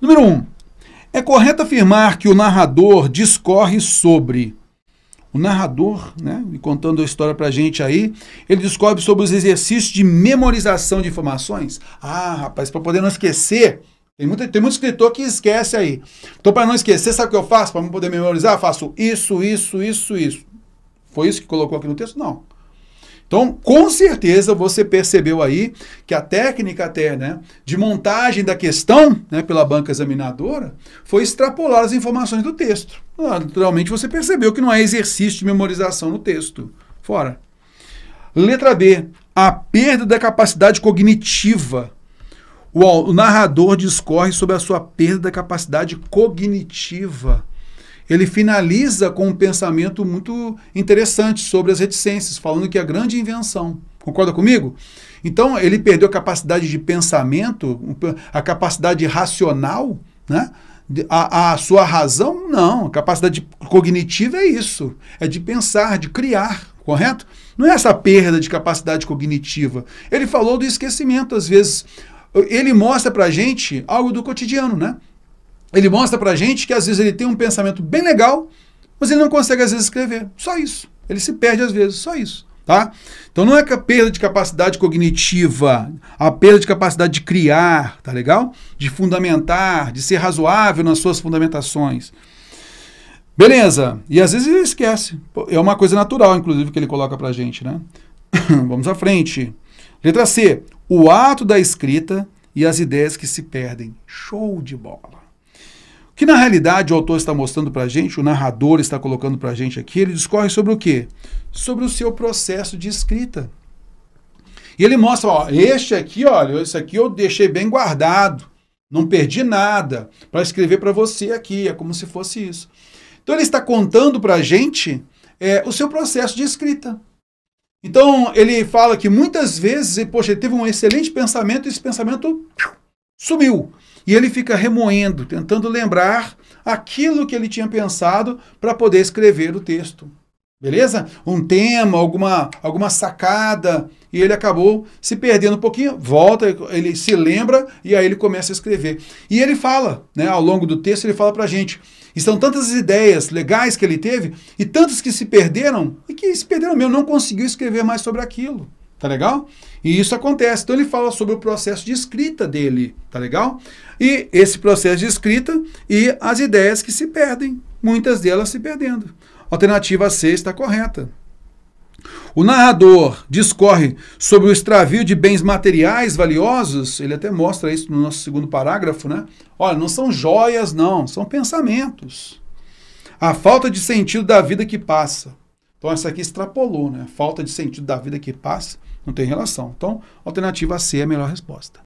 Número 1. Um, é correto afirmar que o narrador discorre sobre. O narrador, né, contando a história para a gente aí, ele discorre sobre os exercícios de memorização de informações. Ah, rapaz, para poder não esquecer, tem muito, tem muito escritor que esquece aí. Então, para não esquecer, sabe o que eu faço? Para poder memorizar, eu faço isso, isso, isso, isso. Foi isso que colocou aqui no texto? Não. Então, com certeza você percebeu aí que a técnica até né, de montagem da questão né, pela banca examinadora foi extrapolar as informações do texto. Ah, naturalmente você percebeu que não é exercício de memorização no texto. Fora. Letra B. A perda da capacidade cognitiva. O, o narrador discorre sobre a sua perda da capacidade cognitiva ele finaliza com um pensamento muito interessante sobre as reticências, falando que é a grande invenção. Concorda comigo? Então, ele perdeu a capacidade de pensamento, a capacidade racional, né? A, a sua razão? Não. A capacidade cognitiva é isso. É de pensar, de criar, correto? Não é essa perda de capacidade cognitiva. Ele falou do esquecimento, às vezes. Ele mostra pra gente algo do cotidiano, né? Ele mostra pra gente que às vezes ele tem um pensamento bem legal, mas ele não consegue às vezes escrever. Só isso. Ele se perde às vezes, só isso. Tá? Então não é que a perda de capacidade cognitiva, a perda de capacidade de criar, tá legal? De fundamentar, de ser razoável nas suas fundamentações. Beleza. E às vezes ele esquece. É uma coisa natural, inclusive, que ele coloca pra gente, né? Vamos à frente. Letra C. O ato da escrita e as ideias que se perdem. Show de bola que na realidade o autor está mostrando para a gente, o narrador está colocando para a gente aqui, ele discorre sobre o quê? Sobre o seu processo de escrita. E ele mostra, ó, este aqui, olha, esse aqui eu deixei bem guardado, não perdi nada para escrever para você aqui, é como se fosse isso. Então ele está contando para a gente é, o seu processo de escrita. Então ele fala que muitas vezes, poxa, ele teve um excelente pensamento e esse pensamento sumiu. E ele fica remoendo, tentando lembrar aquilo que ele tinha pensado para poder escrever o texto. Beleza? Um tema, alguma, alguma sacada, e ele acabou se perdendo um pouquinho, volta, ele se lembra e aí ele começa a escrever. E ele fala, né, ao longo do texto, ele fala para a gente. estão tantas ideias legais que ele teve e tantas que se perderam e que se perderam mesmo, não conseguiu escrever mais sobre aquilo. Tá legal? E isso acontece. Então ele fala sobre o processo de escrita dele, tá legal? E esse processo de escrita e as ideias que se perdem, muitas delas se perdendo. Alternativa C está correta. O narrador discorre sobre o extravio de bens materiais valiosos, ele até mostra isso no nosso segundo parágrafo, né? Olha, não são joias, não, são pensamentos. A falta de sentido da vida que passa. Então, essa aqui extrapolou, né? Falta de sentido da vida que passa não tem relação. Então, alternativa C é a melhor resposta.